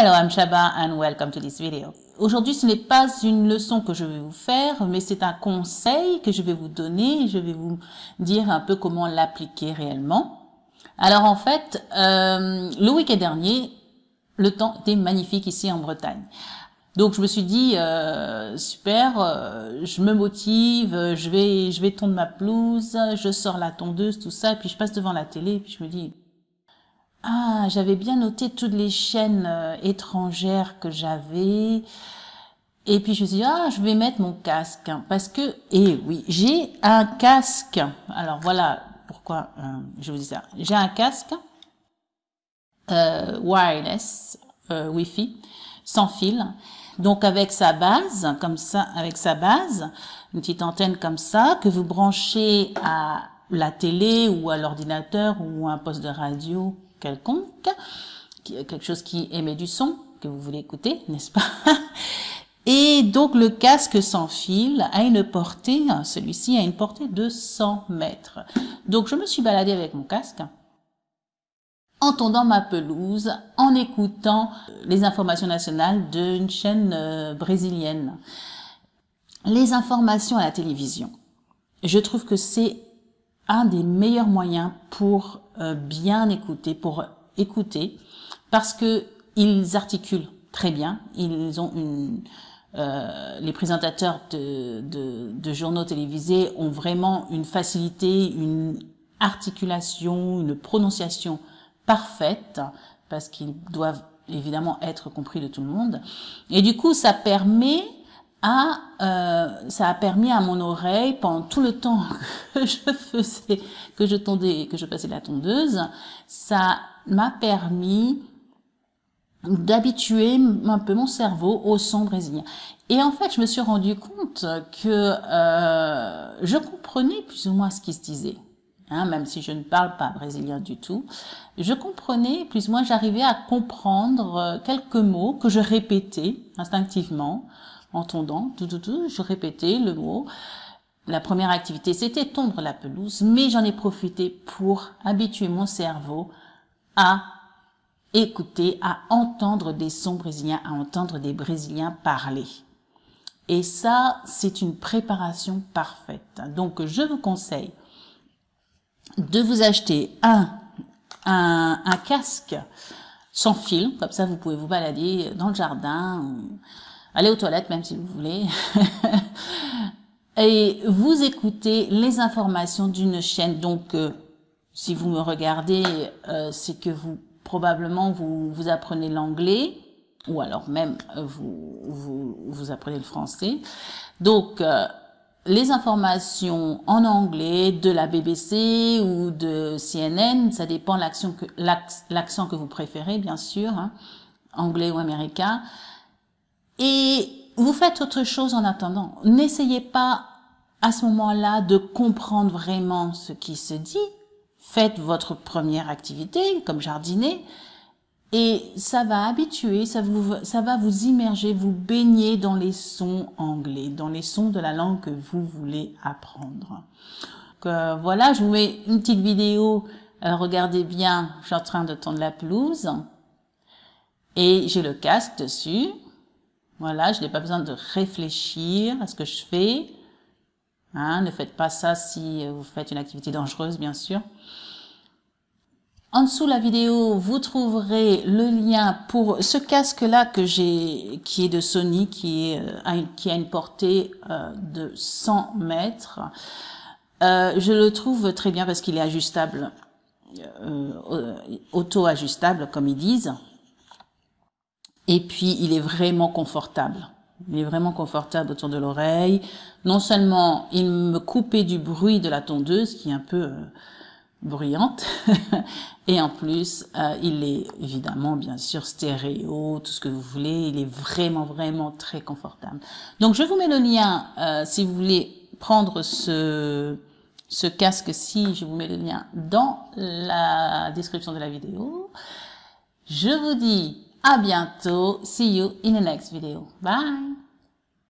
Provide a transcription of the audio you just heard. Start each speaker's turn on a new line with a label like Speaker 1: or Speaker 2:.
Speaker 1: Hello, I'm Shaba and welcome to this video. Aujourd'hui, ce n'est pas une leçon que je vais vous faire, mais c'est un conseil que je vais vous donner je vais vous dire un peu comment l'appliquer réellement. Alors en fait, euh, le week-end dernier, le temps était magnifique ici en Bretagne. Donc je me suis dit euh, super, euh, je me motive, je vais je vais tondre ma pelouse, je sors la tondeuse, tout ça, et puis je passe devant la télé, et puis je me dis ah, j'avais bien noté toutes les chaînes euh, étrangères que j'avais. Et puis je me suis dit, ah, je vais mettre mon casque. Hein, parce que, eh oui, j'ai un casque. Alors voilà pourquoi euh, je vous dis ça. J'ai un casque euh, wireless, Wi-Fi, sans fil. Donc avec sa base, comme ça, avec sa base, une petite antenne comme ça, que vous branchez à la télé ou à l'ordinateur ou à un poste de radio quelconque, quelque chose qui émet du son que vous voulez écouter, n'est-ce pas Et donc le casque sans fil a une portée, hein, celui-ci a une portée de 100 mètres. Donc je me suis baladée avec mon casque en ma pelouse, en écoutant euh, les informations nationales d'une chaîne euh, brésilienne. Les informations à la télévision. Je trouve que c'est un des meilleurs moyens pour euh, bien écouter, pour écouter, parce que ils articulent très bien. Ils ont une, euh, les présentateurs de, de, journaux télévisés ont vraiment une facilité, une articulation, une prononciation parfaite, parce qu'ils doivent évidemment être compris de tout le monde. Et du coup, ça permet euh, ça a permis à mon oreille, pendant tout le temps que je faisais, que je tondais, que je passais la tondeuse, ça m'a permis d'habituer un peu mon cerveau au son brésilien. Et en fait, je me suis rendu compte que euh, je comprenais plus ou moins ce qui se disait. Hein, même si je ne parle pas brésilien du tout, je comprenais, plus ou moins j'arrivais à comprendre euh, quelques mots que je répétais instinctivement, tout, tout, je répétais le mot. La première activité, c'était tondre la pelouse, mais j'en ai profité pour habituer mon cerveau à écouter, à entendre des sons brésiliens, à entendre des Brésiliens parler. Et ça, c'est une préparation parfaite. Donc, je vous conseille de vous acheter un, un, un casque sans fil, comme ça vous pouvez vous balader dans le jardin. Allez aux toilettes même si vous voulez. et vous écoutez les informations d'une chaîne. Donc, euh, si vous me regardez, euh, c'est que vous probablement vous, vous apprenez l'anglais ou alors même euh, vous, vous, vous apprenez le français. Donc, les informations en anglais de la BBC ou de CNN, ça dépend que l'accent que vous préférez bien sûr, hein. anglais ou américain et vous faites autre chose en attendant. N'essayez pas à ce moment-là de comprendre vraiment ce qui se dit. Faites votre première activité, comme jardiner, et ça va habituer, ça, va vous immerger, vous baigner dans les sons anglais, dans les sons de la langue que vous voulez apprendre. Donc, euh, voilà, je vous mets une petite vidéo. Euh, regardez bien, je suis en train de tendre la pelouse. Et j'ai le casque dessus. Voilà, je n'ai pas besoin de réfléchir à ce que je fais. Hein, ne faites pas ça si vous faites une activité dangereuse, bien sûr. En dessous de la vidéo, vous trouverez le lien pour ce casque-là que j'ai, qui est de Sony, qui, est, euh, qui a une portée euh, de 100 mètres. Euh, je le trouve très bien parce qu'il est ajustable, auto-ajustable, comme ils disent. Et puis, il est vraiment confortable. Il est vraiment confortable autour de l'oreille. Non seulement il me coupait du bruit de la tondeuse, qui est un peu euh, bruyante, et en plus, euh, il est évidemment, bien sûr, stéréo, tout ce que vous voulez. Il est vraiment, vraiment très confortable. Donc, je vous mets le lien, euh, si vous voulez prendre ce, ce casque-ci, je vous mets le lien dans la description de la vidéo. Je vous dis à bientôt. See you in the next video. Bye.